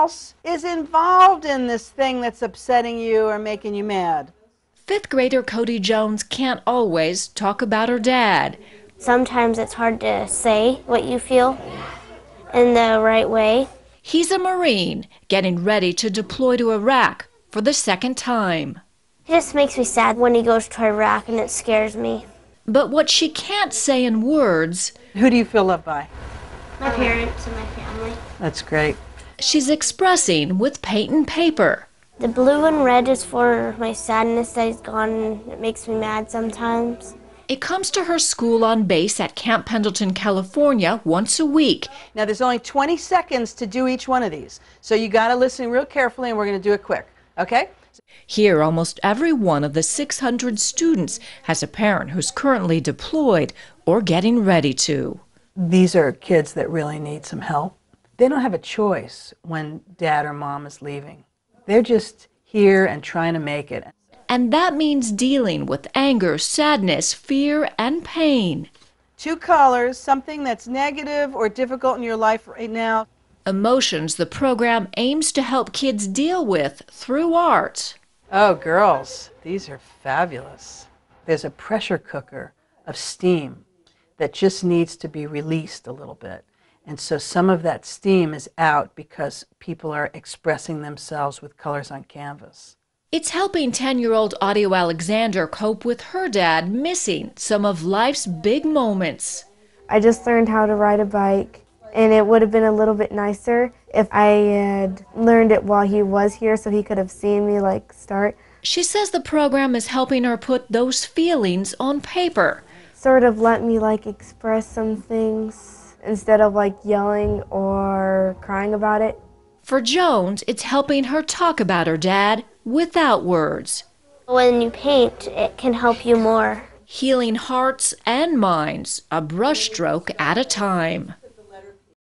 else is involved in this thing that's upsetting you or making you mad. Fifth grader Cody Jones can't always talk about her dad. Sometimes it's hard to say what you feel in the right way. He's a Marine getting ready to deploy to Iraq for the second time. It just makes me sad when he goes to Iraq and it scares me. But what she can't say in words. Who do you feel loved by? My parents and my family. That's great she's expressing with paint and paper. The blue and red is for my sadness that he's gone. it makes me mad sometimes. It comes to her school on base at Camp Pendleton, California, once a week. Now, there's only 20 seconds to do each one of these, so you got to listen real carefully, and we're going to do it quick, okay? Here, almost every one of the 600 students has a parent who's currently deployed or getting ready to. These are kids that really need some help they don't have a choice when dad or mom is leaving. They're just here and trying to make it. And that means dealing with anger, sadness, fear, and pain. Two colors, something that's negative or difficult in your life right now. Emotions the program aims to help kids deal with through art. Oh, girls, these are fabulous. There's a pressure cooker of steam that just needs to be released a little bit. And so some of that steam is out because people are expressing themselves with colors on canvas. It's helping 10 year old Audio Alexander cope with her dad missing some of life's big moments. I just learned how to ride a bike, and it would have been a little bit nicer if I had learned it while he was here so he could have seen me like start. She says the program is helping her put those feelings on paper. Sort of let me like express some things instead of like yelling or crying about it. For Jones, it's helping her talk about her dad without words. When you paint, it can help you more. Healing hearts and minds, a brushstroke at a time.